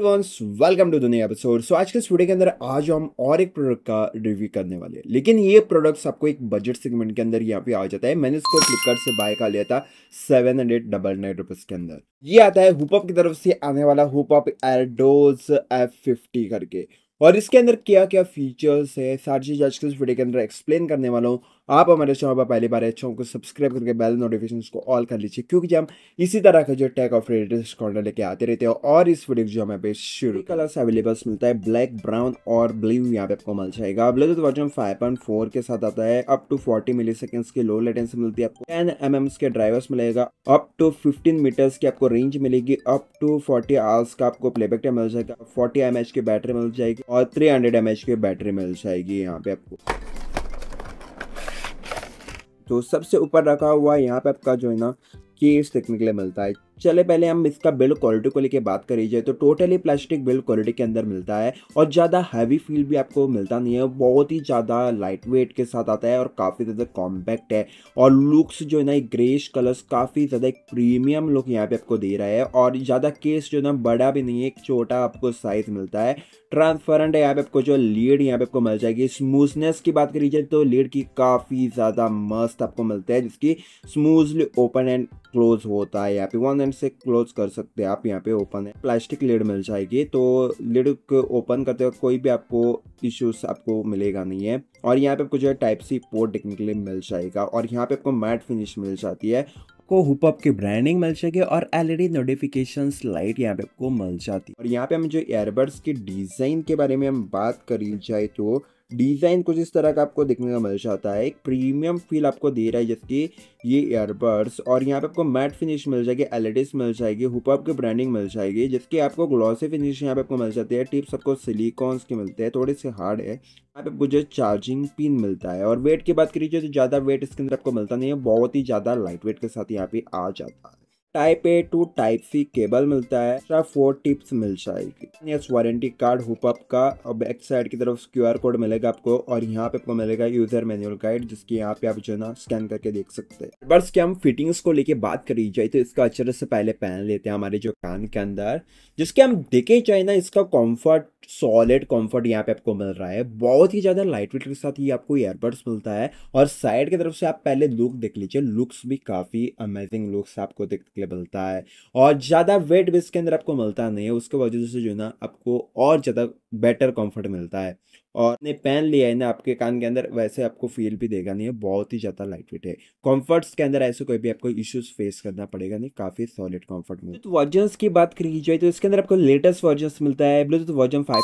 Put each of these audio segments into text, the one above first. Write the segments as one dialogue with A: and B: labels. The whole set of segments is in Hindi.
A: वेलकम टू दुनिया एपिसोड सो आज के इस वीडियो के अंदर आज हम और एक प्रोडक्ट का रिव्यू करने वाले हैं लेकिन ये प्रोडक्ट्स आपको एक बजट सेगमेंट के अंदर यहाँ पे आ जाता है मैंने इसको फ्लिपकार्ट से बाय कर लिया था seven hundred double nine rupees के अंदर ये आता है हुपअप की तरफ से आने वाला हुपअप एडोज एफ फिफ्टी करके और इसके अंदर क्या क्या फीचर्स है सारी चीज़ आज के इस वीडियो के अंदर एक्सप्लेन करने वाला हूँ आप हमारे चैनल पर पहली बार अच्छा को सब्सक्राइब करके बेल नोटिफिकेशन को ऑल कर लीजिए क्योंकि हम इसी तरह का जो टेक ऑफ लेटेस्ट कॉर्नर लेके आते रहते हैं और इस वीडियो जो हमें पे शुरू कलर्स अवेलेबल्स मिलता है ब्लैक ब्राउन और ब्लू यहाँ पे आपको मिल जाएगा ब्लूटूथ वर्जन फाइव के साथ आता है अप टू फोर्टी मिली की लो लेटेंस मिलती है आपको टेन एम के ड्राइवर्स मिलेगा अप टू फिफ्टीन मीटर्स की आपको रेंज मिलेगी अप टू फोर्टी आवर्स का आपको प्लेबैक टाइम मिल जाएगा फोर्टी एम की बैटरी मिल जाएगी और थ्री हंड्रेड एम की बैटरी मिल जाएगी यहाँ पे आपको तो सबसे ऊपर रखा हुआ यहाँ पे आपका जो है ना केस देखने के लिए मिलता है चले पहले हम इसका बिल्ड क्वालिटी को लेके बात करी जाए तो टोटली प्लास्टिक बिल्ड क्वालिटी के अंदर मिलता है और ज़्यादा हैवी फील भी आपको मिलता नहीं है बहुत ही ज़्यादा लाइट वेट के साथ आता है और काफ़ी ज़्यादा कॉम्पैक्ट है और लुक्स जो है ना ग्रेश कलर्स काफ़ी ज़्यादा एक प्रीमियम लुक यहाँ पे आपको दे रहा है और ज़्यादा केस जो ना बड़ा भी नहीं है एक छोटा आपको साइज़ मिलता है ट्रांसपेरेंट है यहाँ पे आपको जो लीड यहाँ पे आपको मिल जाएगी स्मूथनेस की बात करी जाए तो लीड की काफ़ी ज़्यादा मस्त आपको मिलता है जिसकी स्मूथली ओपन एंड क्लोज होता है यहाँ पे वन एंड से क्लोज कर सकते हैं आप यहाँ पे ओपन है प्लास्टिक लिड मिल जाएगी तो लिड को ओपन करते वक्त कोई भी आपको इश्यूज आपको मिलेगा नहीं है और यहाँ पे आपको जो है टाइप सी पोर्ट देखने के लिए मिल जाएगा और यहाँ पे आपको मैट फिनिश मिल जाती है को हुपअप की ब्रांडिंग मिल जाएगी और एलईडी नोटिफिकेशन लाइट यहाँ पे आपको मिल जाती है और यहाँ पे हम जो एयरबड्स की डिजाइन के बारे में हम बात करी जाए तो डिज़ाइन कुछ इस तरह का आपको देखने का मजा आता है एक प्रीमियम फील आपको दे रहा है जबकि ये ईयरबड्स और यहाँ पे आपको मैट फिनिश मिल जाएगी एल मिल जाएगी हुपअप की ब्रांडिंग मिल जाएगी जिसकी आपको ग्लॉसी फिनिश यहाँ पे आपको मिल जाती है टिप्स आपको सिलीकॉन्स के मिलते हैं थोड़े से हार्ड है यहाँ पे मुझे चार्जिंग पिन मिलता है और वेट की बात करीजिए तो ज़्यादा वेट इसके अंदर आपको मिलता नहीं है बहुत ही ज़्यादा लाइट वेट के साथ यहाँ पे आ जाता है type A to type C cable मिलता है एक्स्ट्रा फोर टिप्स मिल जाएगी यस वारंटी कार्ड अप का और बैक साइड की तरफ क्यू आर कोड मिलेगा आपको और यहाँ पे आपको मिलेगा यूजर मैनुअल गाइड जिसकी यहाँ पे आप जो है ना स्कैन करके देख सकते हैं एडवर्स के हम फिटिंग्स को लेके बात करी जाए तो इसका अच्छे से पहले पहन लेते हैं हमारे जो कान के अंदर जिसके हम देखे जाए ना इसका कॉम्फर्ट सॉलिड कंफर्ट यहाँ पे आपको मिल रहा है बहुत ही ज़्यादा लाइट वेट के साथ ही आपको एयरबड्स मिलता है और साइड की तरफ से आप पहले लुक देख लीजिए लुक्स भी काफ़ी अमेजिंग लुक्स आपको दिख के लिए मिलता है और ज़्यादा वेट भी इसके अंदर आपको मिलता नहीं है उसके वजह से जो है ना आपको और ज़्यादा बेटर कंफर्ट मिलता है और ने पैन लिया है ना आपके कान के अंदर वैसे आपको फील भी देगा नहीं है बहुत ही ज़्यादा लाइट वेट है कॉम्फर्ट्स के अंदर ऐसे कोई भी आपको इश्यूज फेस करना पड़ेगा नहीं काफ़ी सॉलिड कम्फर्ट में तो वर्जन की बात करी जाए तो इसके अंदर आपको लेटेस्ट वर्जन मिलता है ब्लूटूथ वर्जन फाइव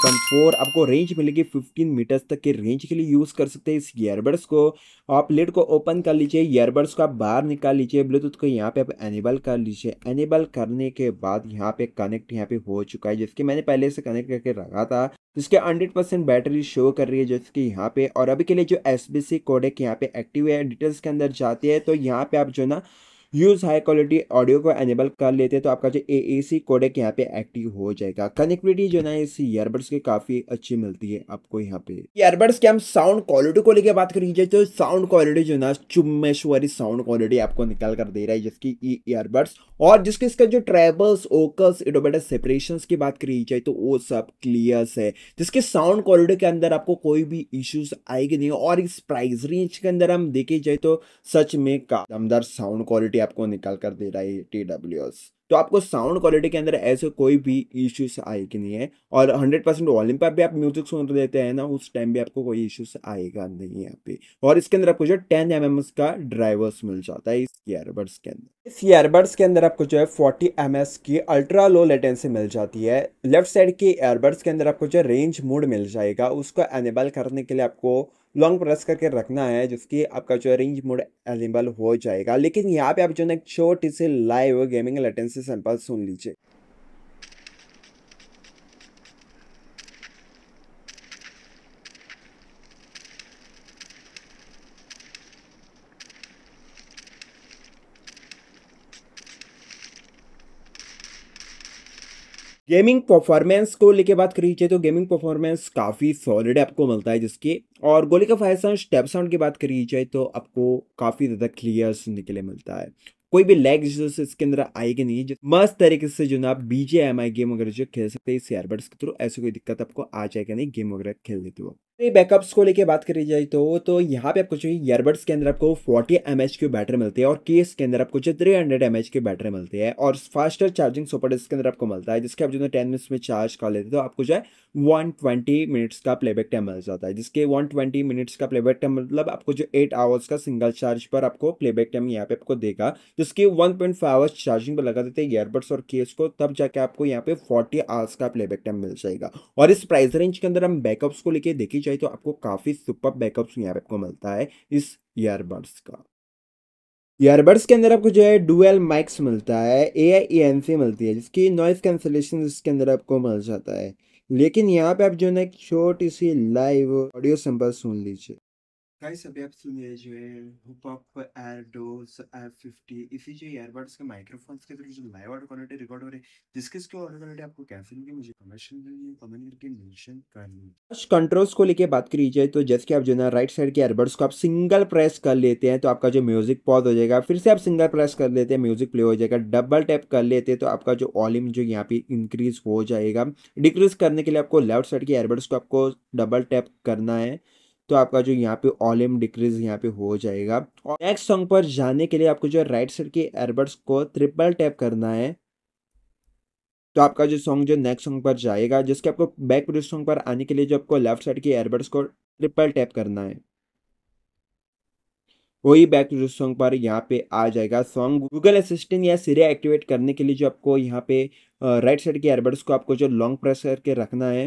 A: आपको रेंज मिलेगी फिफ्टीन मीटर्स तक के रेंज के लिए यूज़ कर सकते हैं इस ईयरबड्स को आप लेट को ओपन कर लीजिए ईयरबड्स को आप बाहर निकाल लीजिए ब्लूटूथ को यहाँ पे आप एनेबल कर लीजिए एनेबल करने के बाद यहाँ पे कनेक्ट यहाँ पे हो चुका है जिसके मैंने पहले से कनेक्ट करके रखा था जिसके 100 परसेंट बैटरी शो कर रही है जैसे कि यहाँ पे और अभी के लिए जो एस बी सी कोडेक यहाँ पे एक्टिव है डिटेल्स के अंदर जाती है तो यहाँ पे आप जो ना यूज़ हाई क्वालिटी ऑडियो को एनेबल कर लेते हैं तो आपका जो ए ए सी कोडेक यहाँ पे एक्टिव हो जाएगा कनेक्टिविटी जो ना इस ईयरबड्स की काफ़ी अच्छी मिलती है आपको यहाँ पे ईयरबड्स की हम साउंड क्वालिटी को लेकर बात करेंगे तो साउंड क्वालिटी जो ना चुम्बेश्वरी साउंड क्वालिटी आपको निकल कर दे रहा है जिसकी ई ईयरबड्स और जिसके इसका जो ट्रेबल्स ओकस इडोबेटर सेपरेशन की बात करी जाए तो वो सब क्लियर्स है जिसके साउंड क्वालिटी के अंदर आपको कोई भी इश्यूज आएगी नहीं और इस प्राइस रेंज के अंदर हम देखे जाए तो सच में का दमदार साउंड क्वालिटी आपको निकाल कर दे रहा है टी डब्ल्यू एस तो आपको साउंड क्वालिटी के अंदर ऐसे कोई भी इश्यूज आए कि नहीं है और 100 परसेंट वॉल्यूम पर भी आप म्यूजिक सुन देते हैं ना उस टाइम भी आपको कोई इश्यूज आएगा नहीं यहाँ पे और इसके अंदर आपको जो 10 एम का ड्राइवर्स मिल जाता है इस ईयरबड्स के अंदर इस ईयरबड्स के अंदर आपको जो है फोर्टी एम की अल्ट्रा लो लेटेंसी मिल जाती है लेफ्ट साइड के ईयरबड्स के अंदर आपको जो रेंज मूड मिल जाएगा उसको एनेबल करने के लिए आपको लॉन्ग प्रेस करके रखना है जिसकी आपका जो रेंज मोड एलिबल हो जाएगा लेकिन यहाँ पे आप जो ना छोटी सी लाइव गेमिंग लेटेंसी सैंपल सुन लीजिए गेमिंग परफॉर्मेंस को लेके बात करी जाए तो गेमिंग परफॉर्मेंस काफ़ी सॉलिड आपको मिलता है जिसके और गोली का फायर साउंड स्टेप साउंड की बात करी जाए तो आपको काफ़ी ज़्यादा क्लियर सुनने के लिए मिलता है कोई भी लैग जो इसके अंदर आएगी नहीं जो मस्त तरीके से जो ना आप बी एम आई गेम वगैरह जो खेल सकते हैं इस एयरबड्स के थ्रू ऐसी कोई दिक्कत आपको आ जाएगा नहीं गेम वगैरह खेल लेते वक्त बैकअप्स तो को लेके बात करी जाए तो तो यहाँ पे आपको जो ईयरबड्स के अंदर आपको 40 एम की बैटरी मिलती है और केस के अंदर आपको जो थ्री हंड्रेड एम की बैटरी मिलती है और फास्टर चार्जिंग सुपर डिस्क के अंदर आपको मिलता है जिसके आप जो टेन मिनट्स में चार्ज कर लेते हैं तो आपको जो है वन ट्वेंटी मिनट्स का प्लेबैक टाइम मिल जाता है जिसके वन ट्वेंटी मिनट्स का प्लेबैक टाइम मतलब आपको जो एट आवर्स का सिंगल चार्ज पर आपको प्लेबैक टाइम यहाँ पे आपको देगा जिसके one point five hours charging पर लगा देते हैं ईयरबड्स और केस को तब जाके आपको यहाँ पे फोर्टी आवर्स का प्लेबैक टाइम मिल जाएगा और इस प्राइस रेंज के अंदर हम बैकअप्स को लेकर देखिए चाहिए तो आपको काफ़ी सुपर बैकअप यहाँ पे आपको मिलता है इस ईयरबड्स का ईयरबड्स के अंदर आपको जो है डुअल माइक्स मिलता है ए आई एन सी मिलती है जिसकी नॉइस कैंसिलेशन इसके अंदर आपको मिल जाता है लेकिन यहाँ पे आप जो है ना एक छोटी सी लाइव ऑडियो सैंपल सुन लीजिए गाइस अभी आप सुन रहे जो है Hoppup AirDoze air fifty इसी जो एयरबड्स के माइक्रोफोन्स के थ्रू जो लाइव ऑडियो क्वालिटी रिकॉर्ड हो रही है जिसके इसके ऑडियो क्वालिटी आपको कैसे मिलेगी मुझे कमेंशन करिए कमेंट करके मेंशन करनी कंट्रोल्स को लेके बात करी जाए तो जैसे कि आप जो ना राइट साइड के एयरबड्स को आप सिंगल प्रेस कर लेते हैं तो आपका जो म्यूजिक पॉज हो जाएगा फिर से आप सिंगल प्रेस कर लेते हैं म्यूजिक प्ले हो जाएगा डबल टैप कर लेते हैं तो आपका जो वॉल्यूम जो यहाँ पे इंक्रीज हो जाएगा डिक्रीज करने के लिए आपको लेफ्ट साइड के एयरबड्स को आपको डबल टैप करना है तो आपका जो यहाँ पे ऑलिम डिक्रीज यहाँ पे हो जाएगा और नेक्स्ट सॉन्ग पर जाने के लिए आपको जो राइट साइड के एयरबड्स को ट्रिपल टैप करना है तो आपका जो सॉन्ग जो नेक्स्ट सॉन्ग पर जाएगा जिसके आपको बैक प्रोड्यूस सॉन्ग पर आने के लिए जो आपको लेफ्ट साइड के एयरबड्स को ट्रिपल टैप करना है वही बैक टू सॉन्ग पर यहाँ पे आ जाएगा सॉन्ग गूगल असिस्टेंट या सीरिया एक्टिवेट करने के लिए जो आपको यहाँ पे राइट साइड के एयरबड्स को आपको जो लॉन्ग प्रेस करके रखना है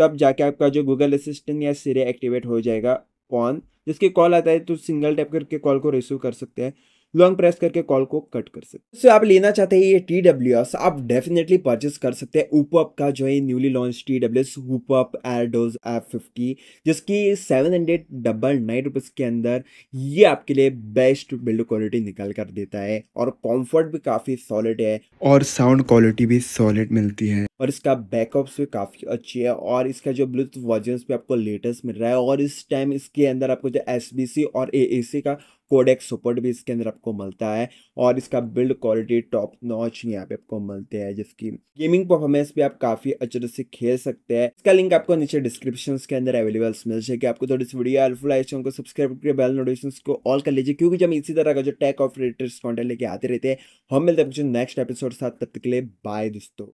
A: तब जाके आपका जो गूगल असिस्टेंट या सीरे एक्टिवेट हो जाएगा ऑन जिसके कॉल आता है तो सिंगल टैप करके कॉल को रिसीव कर सकते हैं लॉन्ग प्रेस करके कॉल को कट कर सकते हैं so, तो आप लेना चाहते हैं ये टी डब्ल्यू एस आप डेफिनेटली परचेस कर सकते हैं ऊपअप का जो है newly launch T W S Hoppup AirDoze F fifty जिसकी seven hundred double nine rupees के अंदर ये आपके लिए बेस्ट बिल्ड क्वालिटी निकाल कर देता है और कॉम्फर्ट भी काफ़ी सॉलिड है और साउंड क्वालिटी भी सॉलिड मिलती है और इसका बैकअप्स भी काफ़ी अच्छी है और इसका जो ब्लूटूथ वर्जन भी आपको लेटेस्ट मिल रहा है और इस टाइम इसके अंदर आपको जो एस और ए का कोडेक सपोर्ट भी इसके अंदर आपको मिलता है और इसका बिल्ड क्वालिटी टॉप नॉच यहाँ पे आपको मिलते हैं जिसकी गेमिंग परफॉर्मेंस भी आप काफ़ी अच्छे से खेल सकते हैं इसका लिंक आपको नीचे डिस्क्रिप्शन के अंदर अवेलेबल मिल जाएगी आपको थोड़ी सी वीडियो हेल्पफुल है चैनल को सब्सक्राइब करके बेल नोटिफिकेशन को ऑल कर लीजिए क्योंकि जब इसी तरह का जो टेक ऑफ रिलेटेड कॉन्टेंट लेके आते रहते हैं हम मिलते हैं नेक्स्ट एपिसोड साथ तब तक के लिए बाय दोस्तों